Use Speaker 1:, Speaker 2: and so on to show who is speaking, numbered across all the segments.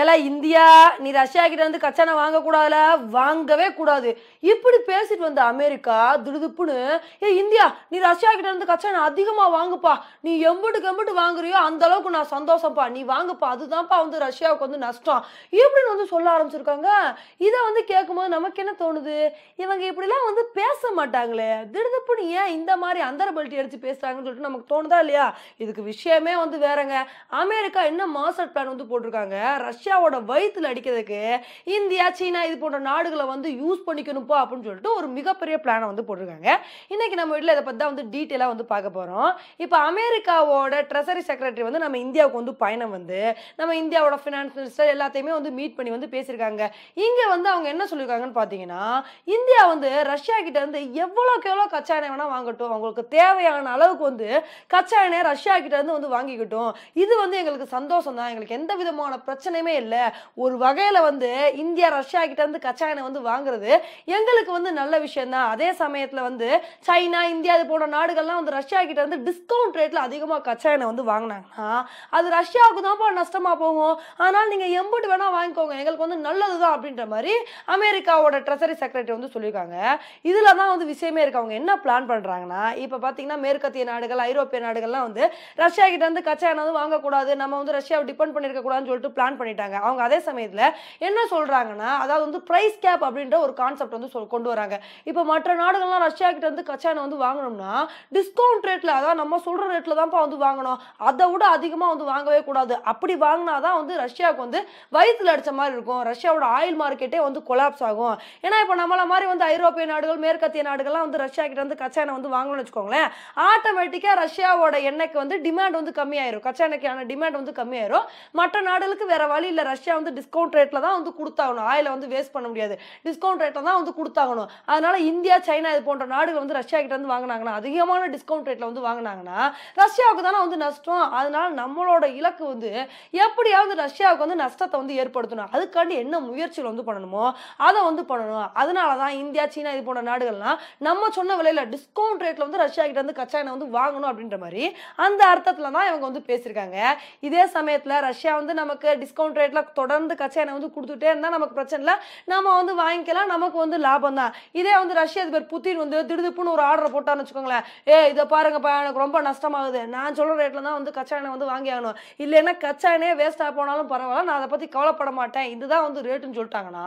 Speaker 1: ஏலா இந்தியா நீ ரஷ்யா கிட்ட வந்து கச்சானை வாங்கக்கூடாதுல வாங்கவே கூடாது இப்படி பேசிட்டு வந்த அமெரிக்கா திடுதுப்புன்னு ஏ இந்தியா நீ ரஷ்யா கிட்ட வந்து கச்சானை அதிகமாக வாங்குப்பா நீ எம்பிட்டு எம்பிட்டு வாங்குறியோ அந்த அளவுக்கு நான் சந்தோஷம்ப்பா நீ வாங்குப்பா அதுதான்ப்பா வந்து ரஷ்யாவுக்கு வந்து நஷ்டம் இப்படின்னு வந்து சொல்ல ஆரம்பிச்சிருக்காங்க இதை வந்து கேட்கும்போது நமக்கு என்ன தோணுது இவங்க இப்படிலாம் வந்து பேச மாட்டாங்களே திடுதுப்புன்னு ஏன் இந்த மாதிரி பல்ட்டி எடுத்து பேசுகிறாங்கன்னு சொல்லிட்டு நமக்கு தோணுதா இல்லையா இதுக்கு விஷயமே வந்து வேறங்க அமெரிக்கா என்ன மாஸ்டர் பிளான் வந்து போட்டிருக்காங்க ரஷ்யாவோட வயிற்றுல அடிக்கிறதுக்கு இந்தியா சீனா இது போன்ற நாடுகளை வந்து யூஸ் பண்ணிக்கணும்ப்பா அப்படின்னு சொல்லிட்டு ஒரு மிகப்பெரிய பிளானை வந்து போட்டிருக்காங்க இன்னைக்கு நம்ம வீட்டில் இதை பற்றி தான் வந்து டீட்டெயிலாக வந்து பார்க்க போகிறோம் இப்போ அமெரிக்காவோட ட்ரெசரி செக்ரட்டரி வந்து நம்ம இந்தியாவுக்கு வந்து பயணம் வந்து நம்ம இந்தியாவோட ஃபினான்ஸ் மினிஸ்டர் எல்லாத்தையுமே வந்து மீட் பண்ணி வந்து பேசியிருக்காங்க இங்கே வந்து அவங்க என்ன சொல்லியிருக்காங்கன்னு பார்த்தீங்கன்னா இந்தியா வந்து ரஷ்யா கிட்ட இருந்து எவ்வளோக்கு எவ்வளோ கச்சா எண்ணெய் வேணால் வாங்கட்டும் அவங்களுக்கு தேவையான அளவுக்கு வந்து கச்சா எண்ணெய் ரஷ்யா கிட்ட இருந்து வந்து வாங்கிக்கிட்டோம் இது வந்து எங்களுக்கு சந்தோஷம் தான் எங்களுக்கு எந்த விதமான பிரச்சனை சம்மந்தமே இல்லை ஒரு வகையில் வந்து இந்தியா ரஷ்யா கிட்ட இருந்து கச்சா எண்ணெய் வந்து வாங்குறது எங்களுக்கு வந்து நல்ல விஷயம் தான் அதே சமயத்தில் வந்து சைனா இந்தியா இது போன்ற நாடுகள்லாம் வந்து ரஷ்யா கிட்ட இருந்து டிஸ்கவுண்ட் ரேட்டில் அதிகமாக கச்சா எண்ணெய் வந்து வாங்கினாங்கன்னா அது ரஷ்யாவுக்கு தான்ப்பா நஷ்டமாக போகும் ஆனால் நீங்கள் எம்புட்டு வேணால் வாங்கிக்கோங்க எங்களுக்கு வந்து நல்லது தான் அப்படின்ற மாதிரி அமெரிக்காவோட ட்ரெசரி செக்ரட்டரி வந்து சொல்லியிருக்காங்க இதில் தான் வந்து விஷயமே இருக்கு அவங்க என்ன பிளான் பண்ணுறாங்கன்னா இப்போ பார்த்தீங்கன்னா மேற்கத்திய நாடுகள் ஐரோப்பிய நாடுகள்லாம் வந்து ரஷ்யா கிட்ட இருந்து கச்சா எண்ணெய் வந்து வாங்கக்கூடாது நம்ம வந்து ரஷ்யாவை டிபெண்ட் பண்ணியிருக்கக்கூடாதுன்னு சொல்லிட்டு பிளான் பண்ணி பண்ணிட்டாங்க அவங்க அதே சமயத்தில் என்ன சொல்கிறாங்கன்னா அதாவது வந்து ப்ரைஸ் கேப் அப்படின்ற ஒரு கான்செப்ட் வந்து சொல் கொண்டு வராங்க இப்போ மற்ற நாடுகள்லாம் ரஷ்யா கிட்ட வந்து கச்சானை வந்து வாங்கணும்னா டிஸ்கவுண்ட் ரேட்டில் அதாவது நம்ம சொல்கிற ரேட்டில் தான்ப்பா வந்து வாங்கணும் அதை விட அதிகமாக வந்து வாங்கவே கூடாது அப்படி வாங்கினா தான் வந்து ரஷ்யாவுக்கு வந்து வயிற்றுல அடித்த மாதிரி இருக்கும் ரஷ்யாவோட ஆயில் மார்க்கெட்டே வந்து கொலாப்ஸ் ஆகும் ஏன்னா இப்போ நம்மள மாதிரி வந்து ஐரோப்பிய நாடுகள் மேற்கத்திய நாடுகள்லாம் வந்து ரஷ்யா கிட்ட வந்து கச்சானை வந்து வாங்கணும்னு வச்சுக்கோங்களேன் ஆட்டோமேட்டிக்காக ரஷ்யாவோட எண்ணெய்க்கு வந்து டிமாண்ட் வந்து கம்மியாயிரும் கச்சா எண்ணெய்க்கான டிமாண்ட் வந்து கம்மியாயிரும் மற்ற நாடுகளுக்கு வேற வழி இல்லை ரஷ்யா வந்து டிஸ்கவுண்ட் ரேட்டில் தான் வந்து கொடுத்தாகணும் ஆயில வந்து வேஸ்ட் பண்ண முடியாது டிஸ்கவுண்ட் ரேட்டில் தான் வந்து கொடுத்தாகணும் அதனால் இந்தியா சைனா இது போன்ற நாடுகள் வந்து ரஷ்யா கிட்ட வந்து வாங்கினாங்கன்னா அதிகமான டிஸ்கவுண்ட் ரேட்டில் வந்து வாங்கினாங்கன்னா ரஷ்யாவுக்கு தானே வந்து நஷ்டம் அதனால் நம்மளோட இலக்கு வந்து எப்படியாவது ரஷ்யாவுக்கு வந்து நஷ்டத்தை வந்து ஏற்படுத்தணும் அதுக்காண்டி என்ன முயற்சிகள் வந்து பண்ணணுமோ அதை வந்து பண்ணணும் அதனால தான் இந்தியா சீனா இது போன்ற நாடுகள்லாம் நம்ம சொன்ன விலையில் டிஸ்கவுண்ட் ரேட்டில் வந்து ரஷ்யா கிட்ட வந்து கச்சா எண்ணெய் வந்து வாங்கணும் அப்படின்ற மாதிரி அந்த அர்த்தத்தில் தான் இவங்க வந்து பேசியிருக்காங்க இதே சமயத்தில் ரஷ்யா வந்து நமக்கு டிஸ்கவுண்ட் டிஸ்கவுண்ட் ரேட்டில் தொடர்ந்து எண்ணெய் வந்து கொடுத்துட்டே இருந்தால் நமக்கு பிரச்சனை இல்லை நம்ம வந்து வாங்கிக்கலாம் நமக்கு வந்து லாபம் தான் இதே வந்து ரஷ்ய அதிபர் புத்தின் வந்து திடுதுப்புன்னு ஒரு ஆர்டர் போட்டான்னு வச்சுக்கோங்களேன் ஏ இதை பாருங்கப்பா எனக்கு ரொம்ப நஷ்டமாகுது நான் சொல்கிற ரேட்டில் தான் வந்து கச்சா எண்ணெய் வந்து வாங்கி ஆகணும் இல்லைன்னா கச்சா எண்ணெயே வேஸ்ட்டாக போனாலும் பரவாயில்ல நான் அதை பற்றி கவலைப்பட மாட்டேன் இதுதான் வந்து ரேட்டுன்னு சொல்லிட்டாங்கன்னா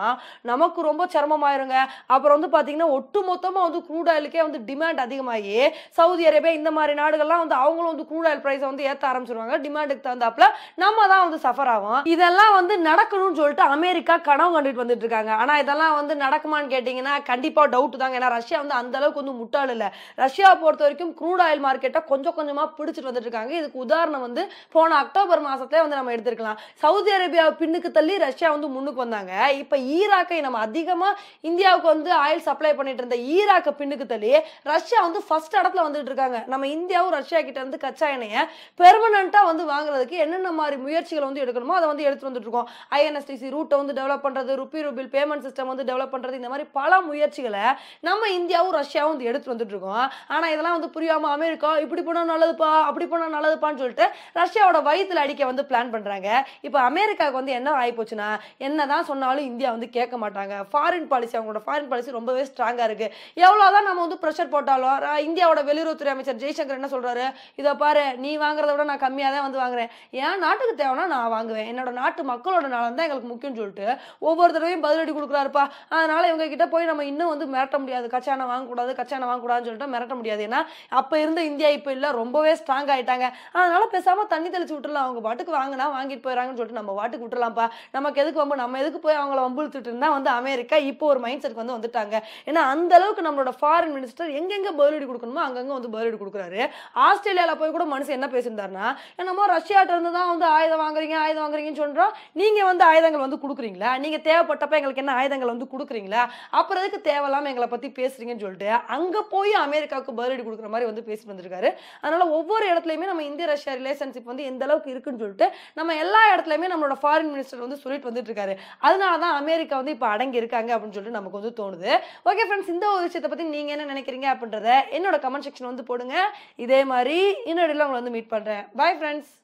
Speaker 1: நமக்கு ரொம்ப சிரமமாயிருங்க அப்புறம் வந்து பார்த்தீங்கன்னா ஒட்டு மொத்தமாக வந்து க்ரூட் ஆயிலுக்கே வந்து டிமாண்ட் அதிகமாகி சவுதி அரேபியா இந்த மாதிரி நாடுகள்லாம் வந்து அவங்களும் வந்து க்ரூட் ஆயில் ப்ரைஸை வந்து ஏற்ற ஆரம்பிச்சிருவாங்க டிமாண்டுக்கு தகுந்தாப்புல நம்ம தான் வந்து சஃபர் ஆகும் இதை இதெல்லாம் வந்து நடக்கணும்னு சொல்லிட்டு அமெரிக்கா கனவு கண்டுட்டு வந்துட்டு இருக்காங்க ஆனால் இதெல்லாம் வந்து நடக்குமான்னு கேட்டிங்கன்னா கண்டிப்பாக டவுட் தாங்க ஏன்னா ரஷ்யா வந்து அந்த அளவுக்கு வந்து முட்டாள் இல்லை ரஷ்யாவை பொறுத்த வரைக்கும் க்ரூட் ஆயில் மார்க்கெட்டை கொஞ்சம் கொஞ்சமாக பிடிச்சிட்டு வந்துட்டு இருக்காங்க இதுக்கு உதாரணம் வந்து போன அக்டோபர் மாதத்துல வந்து நம்ம எடுத்துருக்கலாம் சவுதி அரேபியா பின்னுக்கு தள்ளி ரஷ்யா வந்து முன்னுக்கு வந்தாங்க இப்போ ஈராக்கை நம்ம அதிகமாக இந்தியாவுக்கு வந்து ஆயில் சப்ளை பண்ணிட்டு இருந்த ஈராக்கை பின்னுக்கு தள்ளி ரஷ்யா வந்து ஃபர்ஸ்ட் இடத்துல வந்துட்டு இருக்காங்க நம்ம இந்தியாவும் ரஷ்யா கிட்ட இருந்து கச்சா எண்ணெயை பெர்மனண்டா வந்து வாங்குறதுக்கு என்னென்ன மாதிரி முயற்சிகள் வந்து எடுக்கணுமோ அதை வந்து எடுத்து வந்துட்டுருக்கோம் ஐஎன்எஸ்டிசி ரூட்டை வந்து டெவலப் பண்ணுறது ருபி ரூபில் பேமெண்ட் சிஸ்டம் வந்து டெவலப் பண்ணுறது இந்த மாதிரி பல முயற்சிகளை நம்ம இந்தியாவும் ரஷ்யாவும் வந்து எடுத்து வந்துட்டுருக்கோம் ஆனால் இதெல்லாம் வந்து புரியாமல் அமெரிக்கா இப்படி பண்ணால் நல்லதுப்பா அப்படி பண்ணால் நல்லதுப்பான்னு சொல்லிட்டு ரஷ்யாவோட வயிற்றுல அடிக்க வந்து பிளான் பண்ணுறாங்க இப்போ அமெரிக்காவுக்கு வந்து என்ன ஆகிப்போச்சுன்னா என்ன தான் சொன்னாலும் இந்தியா வந்து கேட்க மாட்டாங்க ஃபாரின் பாலிசி அவங்களோட ஃபாரின் பாலிசி ரொம்பவே ஸ்ட்ராங்காக இருக்குது எவ்வளோ தான் நம்ம வந்து ப்ரெஷர் போட்டாலும் இந்தியாவோட வெளியுறவுத்துறை அமைச்சர் ஜெய்சங்கர் என்ன சொல்கிறாரு இதை பாரு நீ வாங்குறத விட நான் கம்மியாக தான் வந்து வாங்குறேன் என் நாட்டுக்கு தேவைன்னா நான் வாங்குவேன் என்னோட நாட்டு மக்களோட நலன் தான் எங்களுக்கு முக்கியம்னு சொல்லிட்டு ஒவ்வொரு தடவையும் பதிலடி கொடுக்குறாருப்பா அதனால் இவங்க கிட்ட போய் நம்ம இன்னும் வந்து மிரட்ட முடியாது கச்சானை வாங்கக்கூடாது கச்சானை வாங்கக்கூடாதுன்னு சொல்லிட்டு மிரட்ட முடியாது ஏன்னா அப்போ இருந்த இந்தியா இப்போ இல்லை ரொம்பவே ஸ்ட்ராங் ஆகிட்டாங்க அதனால் பேசாமல் தண்ணி தெளிச்சு விட்டுலாம் அவங்க பாட்டுக்கு வாங்கினா வாங்கிட்டு போயிடறாங்கன்னு சொல்லிட்டு நம்ம பாட்டுக்கு விட்டுலாம்ப்பா நமக்கு எதுக்கு வம்பு நம்ம எதுக்கு போய் அவங்கள வம்புழுத்துட்டு இருந்தால் வந்து அமெரிக்கா இப்போ ஒரு மைண்ட் செட் வந்து வந்துட்டாங்க ஏன்னா அந்த அளவுக்கு நம்மளோட ஃபாரின் மினிஸ்டர் எங்கெங்கே பதிலடி கொடுக்கணுமோ அங்கங்க வந்து பதிலடி கொடுக்குறாரு ஆஸ்திரேலியாவில் போய் கூட மனுஷன் என்ன பேசியிருந்தாருன்னா என்னமோ ரஷ்யாட்ட இருந்து தான் வந்து ஆயுதம் வாங்குறீங்க ஆயுதம் வாங்குறீங்கன்னு சொல்லிட்டு பண்ணுறோம் நீங்கள் வந்து ஆயுதங்கள் வந்து கொடுக்குறீங்களா நீங்கள் தேவைப்பட்டப்ப எங்களுக்கு என்ன ஆயுதங்கள் வந்து கொடுக்குறீங்களா அப்புறம் எதுக்கு தேவையில்லாமல் எங்களை பற்றி பேசுகிறீங்கன்னு சொல்லிட்டு அங்கே போய் அமெரிக்காவுக்கு பதிலடி கொடுக்குற மாதிரி வந்து பேசி வந்திருக்காரு அதனால் ஒவ்வொரு இடத்துலையுமே நம்ம இந்திய ரஷ்யா ரிலேஷன்ஷிப் வந்து எந்த அளவுக்கு இருக்குன்னு சொல்லிட்டு நம்ம எல்லா இடத்துலையுமே நம்மளோட ஃபாரின் மினிஸ்டர் வந்து சொல்லிட்டு வந்துட்டு இருக்காரு அதனால தான் அமெரிக்கா வந்து இப்போ அடங்கி இருக்காங்க அப்படின்னு சொல்லிட்டு நமக்கு வந்து தோணுது ஓகே ஃப்ரெண்ட்ஸ் இந்த ஒரு விஷயத்தை பற்றி நீங்கள் என்ன நினைக்கிறீங்க அப்படின்றத என்னோட கமெண்ட் செக்ஷன் வந்து போடுங்க இதே மாதிரி இன்னொரு உங்களை வந்து மீட் பண்ணுறேன் பாய் ஃப்ரெண்ட்ஸ்